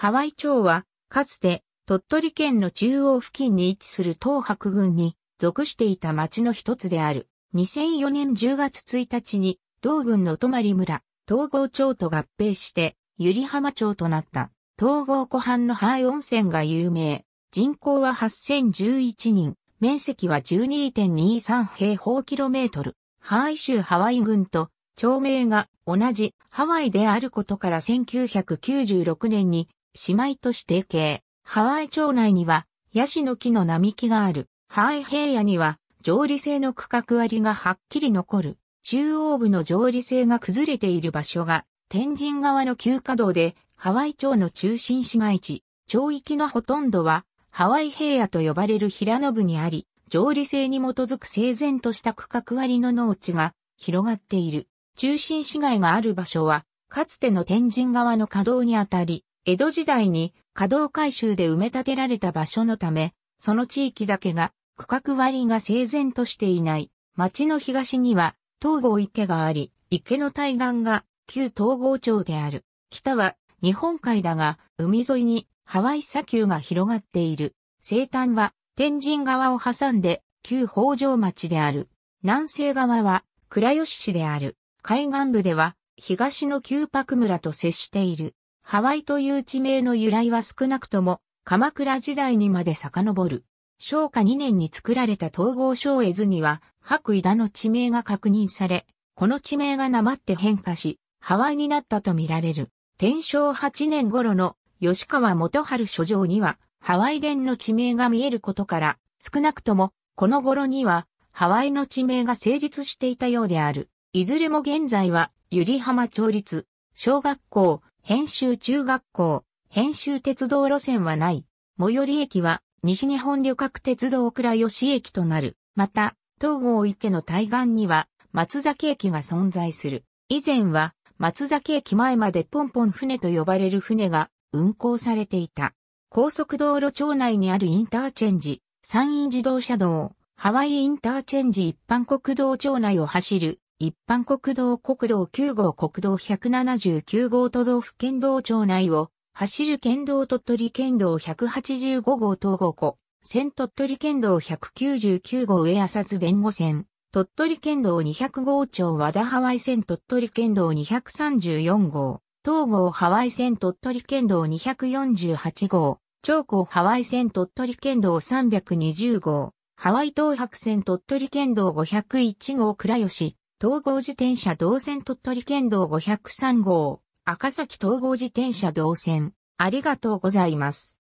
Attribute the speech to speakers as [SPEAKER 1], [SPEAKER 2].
[SPEAKER 1] ハワイ町は、かつて、鳥取県の中央付近に位置する東白郡に属していた町の一つである。2004年10月1日に、同郡の泊村、東郷町と合併して、ゆり浜町となった。東郷湖畔のハイ温泉が有名。人口は8011人。面積は12.23平方キロメートル。ハワイ州ハワイ郡と、町名が同じハワイであることから1996年に姉妹都市提携。ハワイ町内には、ヤシの木の並木がある。ハワイ平野には、上理性の区画割りがはっきり残る。中央部の上理性が崩れている場所が、天神側の旧稼働で、ハワイ町の中心市街地。町域のほとんどは、ハワイ平野と呼ばれる平野部にあり、上理性に基づく整然とした区画割の農地が広がっている。中心市街がある場所は、かつての天神側の稼働にあたり、江戸時代に稼働改修で埋め立てられた場所のため、その地域だけが区画割りが整然としていない。町の東には東郷池があり、池の対岸が旧東郷町である。北は日本海だが、海沿いにハワイ砂丘が広がっている。西端は天神川を挟んで旧北条町である。南西側は倉吉市である。海岸部では東の旧白村と接している。ハワイという地名の由来は少なくとも、鎌倉時代にまで遡る。昭和2年に作られた統合省絵図には、白井田の地名が確認され、この地名がなまって変化し、ハワイになったとみられる。天正8年頃の吉川元春書状には、ハワイ伝の地名が見えることから、少なくとも、この頃には、ハワイの地名が成立していたようである。いずれも現在は、ゆり浜町立、小学校、編集中学校、編集鉄道路線はない。最寄り駅は、西日本旅客鉄道倉吉駅となる。また、東郷池の対岸には、松崎駅が存在する。以前は、松崎駅前までポンポン船と呼ばれる船が運行されていた。高速道路町内にあるインターチェンジ、山陰自動車道、ハワイインターチェンジ一般国道町内を走る一般国道国道9号国道179号都道府県道町内を走る県道鳥取県道185号東郷湖、線鳥取県道199号上浅津伝後線、鳥取県道200号町和田ハワイ線鳥取県道234号、東郷ハワイ線鳥取県道248号、長江ハワイ線鳥取県道320号、ハワイ東白線鳥取県道501号倉吉、統合自転車道線鳥取県道503号、赤崎統合自転車道線、ありがとうございます。